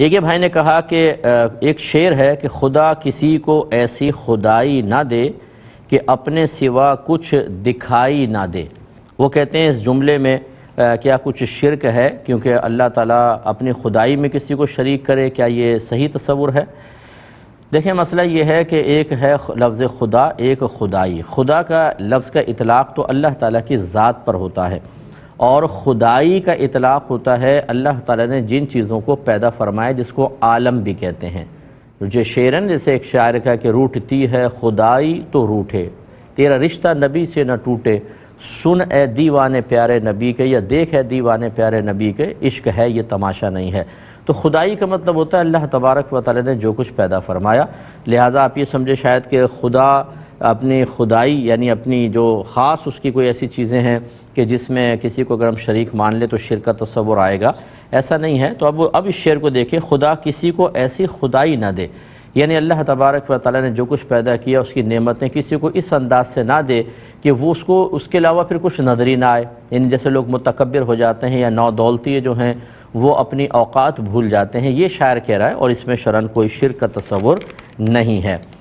एक भाई ने कहा कि एक शेर है कि खुदा किसी को ऐसी खुदाई ना दे कि अपने सिवा कुछ दिखाई ना दे वो कहते हैं इस जुमले में क्या कुछ शिरक है क्योंकि अल्लाह ताला अपनी खुदाई में किसी को शरीक करे क्या ये सही तस्वुर है देखें मसला ये है कि एक है लफ्ज़ खुदा एक खुदाई खुदा का लफ्ज़ का इतलाक़ तो अल्लाह ताला की ज़ात पर होता है और खुदाई का इतलाक़ होता है अल्लाह ताला ने जिन चीज़ों को पैदा फरमाया जिसको आलम भी कहते हैं जो शेरन जैसे एक शायर का कि रूठती है खुदाई तो रूठे तेरा रिश्ता नबी से न टूटे सुन ए दीवान प्यारे नबी के या देख ए दीवान प्यारे नबी के इश्क है ये तमाशा नहीं है तो खुदाई का मतलब होता है अल्लाह तबारक व ताली ने जो कुछ पैदा फरमाया लिहाजा आप ये समझे शायद कि खुदा अपनी खुदाई यानी अपनी जो ख़ास उसकी कोई ऐसी चीज़ें हैं कि जिसमें किसी को अगर हम शरीक मान ले तो शेर का तस्वुर आएगा ऐसा नहीं है तो अब अब इस शेर को देखें खुदा किसी को ऐसी खुदाई ना दे यानी अल्लाह तबारक व ताली ने जो कुछ पैदा किया उसकी नेमतें किसी को इस अंदाज से ना दे कि वो उसको उसके अलावा फिर कुछ नजरी ना आए यानी जैसे लोग मतकबर हो जाते हैं या नौ दौलती जो हैं वो अपनी औक़ात भूल जाते हैं ये शायर कह रहा है और इसमें शरण कोई शिर का तस्वुर नहीं है